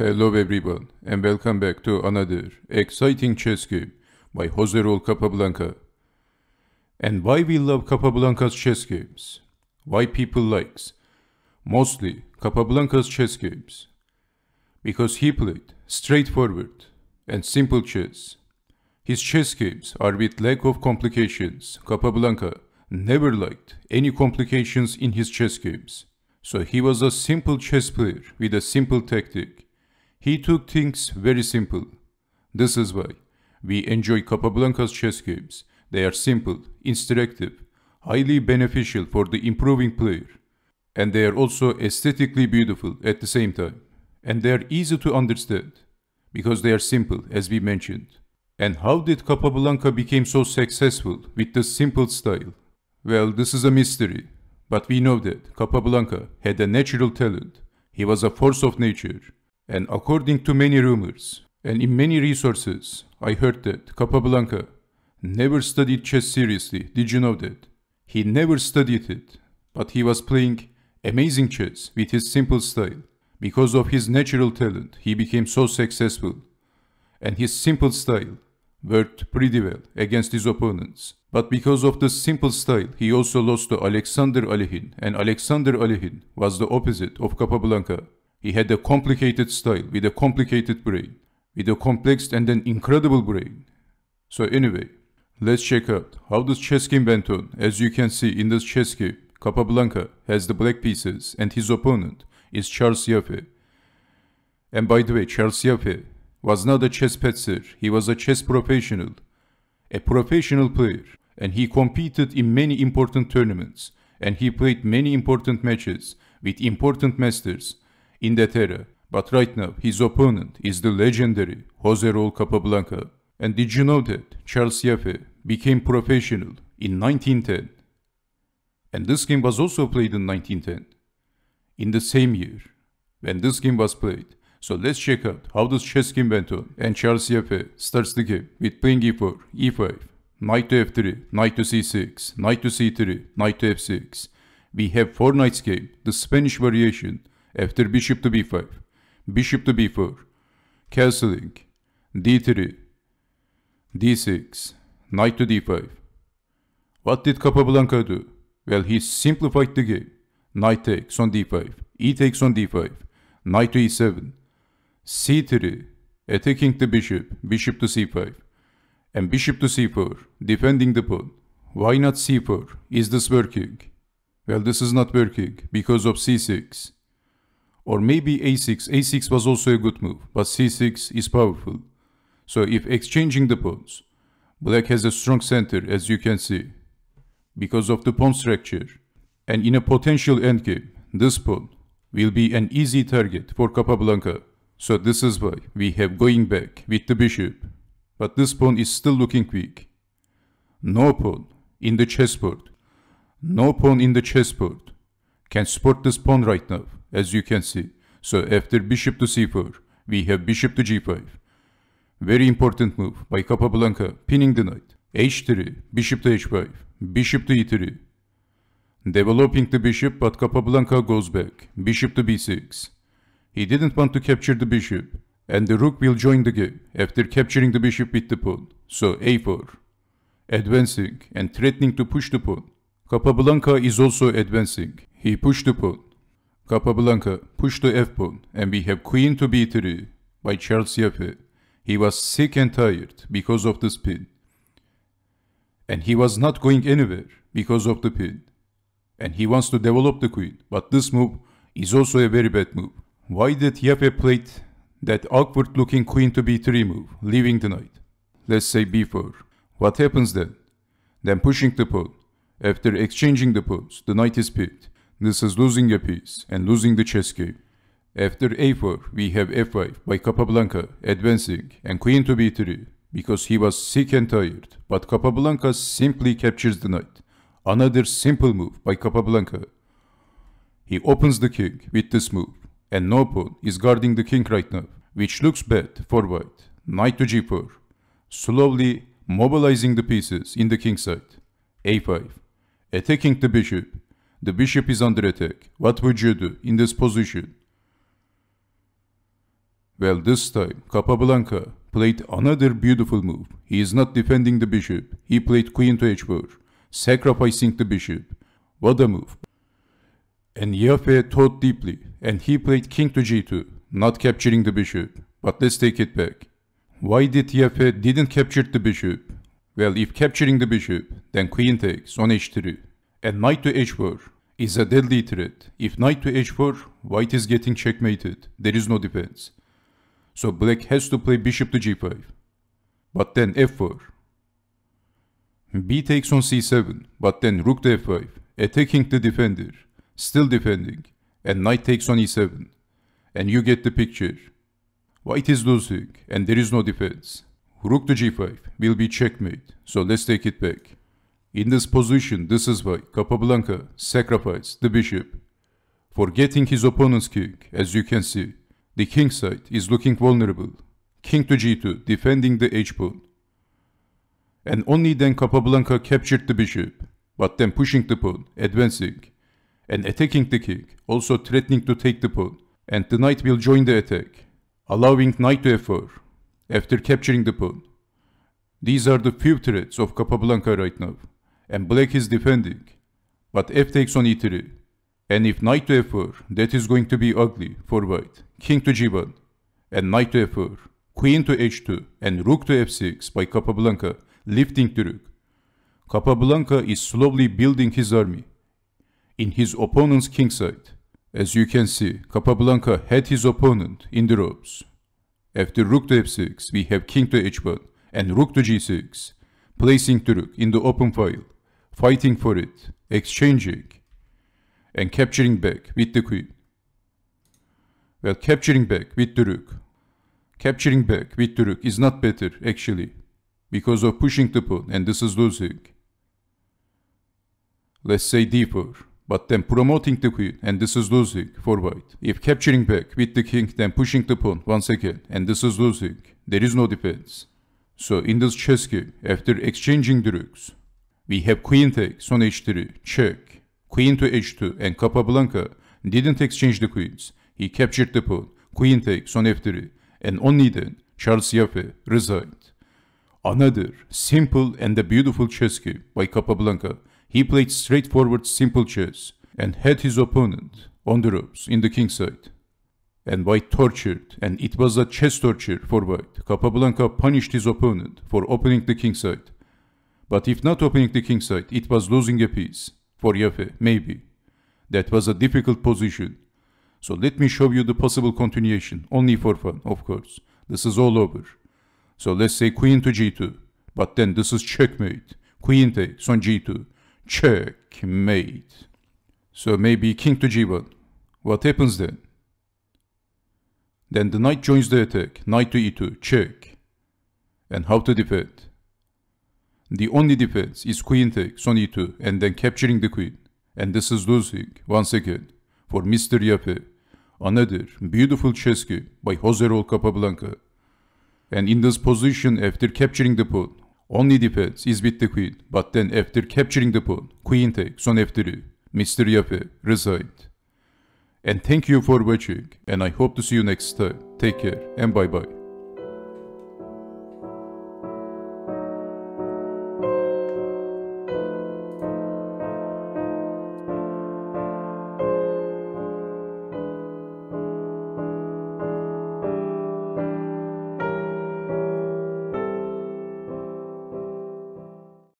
Hello everyone and welcome back to another exciting chess game by Jose Raul Capablanca. And why we love Capablanca's chess games? Why people likes? Mostly Capablanca's chess games. Because he played straightforward and simple chess. His chess games are with lack of complications. Capablanca never liked any complications in his chess games. So he was a simple chess player with a simple tactic he took things very simple. This is why we enjoy Capablanca's chess games. They are simple, instructive, highly beneficial for the improving player. And they are also aesthetically beautiful at the same time. And they are easy to understand. Because they are simple, as we mentioned. And how did Capablanca become so successful with this simple style? Well, this is a mystery. But we know that Capablanca had a natural talent. He was a force of nature. And according to many rumors, and in many resources, I heard that Capablanca never studied chess seriously, did you know that? He never studied it, but he was playing amazing chess with his simple style. Because of his natural talent, he became so successful, and his simple style worked pretty well against his opponents. But because of the simple style, he also lost to Alexander Alihin, and Alexander Alihin was the opposite of Capablanca. He had a complicated style with a complicated brain, with a complex and an incredible brain. So anyway, let's check out how this chess game went on. As you can see in this chess game, Capablanca has the black pieces and his opponent is Charles Yaffe. And by the way, Charles Yaffe was not a chess petzer, he was a chess professional, a professional player, and he competed in many important tournaments, and he played many important matches with important masters in that era. But right now, his opponent is the legendary Jose Raul Capablanca. And did you know that Charles Yaffe became professional in 1910? And this game was also played in 1910, in the same year when this game was played. So let's check out how this chess game went on. And Charles Yaffe starts the game with playing e4, e5, knight to f3, knight to c6, knight to c3, knight to f6. We have 4 knights game, the Spanish variation, after bishop to b5, bishop to b4, castling, d3, d6, knight to d5. What did Capablanca do? Well, he simplified the game. Knight takes on d5, e takes on d5, knight to e7, c3, attacking the bishop, bishop to c5, and bishop to c4, defending the pawn. Why not c4? Is this working? Well, this is not working because of c6. Or maybe a6, a6 was also a good move, but c6 is powerful. So if exchanging the pawns, black has a strong center as you can see. Because of the pawn structure, and in a potential endgame, this pawn will be an easy target for Capablanca. So this is why we have going back with the bishop. But this pawn is still looking weak. No pawn in the chessboard. No pawn in the chessboard can support this pawn right now as you can see. So after bishop to c4, we have bishop to g5. Very important move by Capablanca, pinning the knight. h3, bishop to h5, bishop to e3. Developing the bishop, but Capablanca goes back, bishop to b6. He didn't want to capture the bishop, and the rook will join the game after capturing the bishop with the pawn, so a4. Advancing and threatening to push the pawn. Capablanca is also advancing. He pushed the pawn. Capablanca pushed the f-pawn and we have queen to b3 by Charles Yaffe. He was sick and tired because of this pin. And he was not going anywhere because of the pin. And he wants to develop the queen, but this move is also a very bad move. Why did Yaffe play that awkward looking queen to b3 move, leaving the knight? Let's say b4. What happens then? Then pushing the pawn. After exchanging the pawns, the knight is picked. This is losing a piece and losing the chess game. After a4, we have f5 by Capablanca advancing and queen to b3 because he was sick and tired, but Capablanca simply captures the knight. Another simple move by Capablanca. He opens the king with this move and no pawn is guarding the king right now, which looks bad for white. Knight to g4, slowly mobilizing the pieces in the king side. a5, attacking the bishop the bishop is under attack. What would you do in this position? Well, this time, Capablanca played another beautiful move. He is not defending the bishop. He played queen to h4, sacrificing the bishop. What a move. And Yafe thought deeply, and he played king to g2, not capturing the bishop. But let's take it back. Why did Yafe didn't capture the bishop? Well, if capturing the bishop, then queen takes on h3 and knight to h4 is a deadly threat. If knight to h4, white is getting checkmated. There is no defense. So black has to play bishop to g5. But then f4. b takes on c7, but then rook to f5, attacking the defender, still defending, and knight takes on e7. And you get the picture. White is losing, and there is no defense. Rook to g5 will be checkmate, so let's take it back. In this position, this is why Capablanca sacrificed the bishop. For getting his opponent's king, as you can see, the king side is looking vulnerable. King to g2, defending the h-pawn. And only then Capablanca captured the bishop, but then pushing the pawn, advancing, and attacking the king, also threatening to take the pawn, and the knight will join the attack, allowing knight to f4, after capturing the pawn. These are the few threats of Capablanca right now and black is defending. But f takes on e3. And if knight to f4, that is going to be ugly for white. King to g1, and knight to f4, queen to h2, and rook to f6 by Capablanca, lifting the rook. Capablanca is slowly building his army in his opponent's kingside. As you can see, Capablanca had his opponent in the ropes. After rook to f6, we have king to h1 and rook to g6, placing the rook in the open file fighting for it, exchanging, and capturing back with the queen. Well, capturing back with the rook. Capturing back with the rook is not better, actually, because of pushing the pawn, and this is losing. Let's say d4, but then promoting the queen, and this is losing for white. If capturing back with the king, then pushing the pawn once again, and this is losing. There is no defense. So in this chess game, after exchanging the rooks, we have queen takes on h3, check, queen to h2, and Capablanca didn't exchange the queens. He captured the pawn, queen takes on f3, and only then Charles Yaffe resigned. Another simple and a beautiful chess game by Capablanca. He played straightforward simple chess and had his opponent on the ropes in the king's side. And White tortured, and it was a chess torture for White. Capablanca punished his opponent for opening the king's side. But if not opening the kingside, it was losing a piece. For Yafe, maybe. That was a difficult position. So let me show you the possible continuation, only for fun, of course. This is all over. So let's say queen to g2. But then this is checkmate. Queen takes on g2. Checkmate. So maybe king to g1. What happens then? Then the knight joins the attack. Knight to e2. Check. And how to defend? The only defense is queen takes on e2 and then capturing the queen. And this is losing, once again, for Mr. Yape. Another beautiful chess game by Jose Rol Capablanca. And in this position after capturing the pawn, only defense is with the queen. But then after capturing the pawn, queen takes on f3. Mr. Yape resigned. And thank you for watching and I hope to see you next time. Take care and bye bye.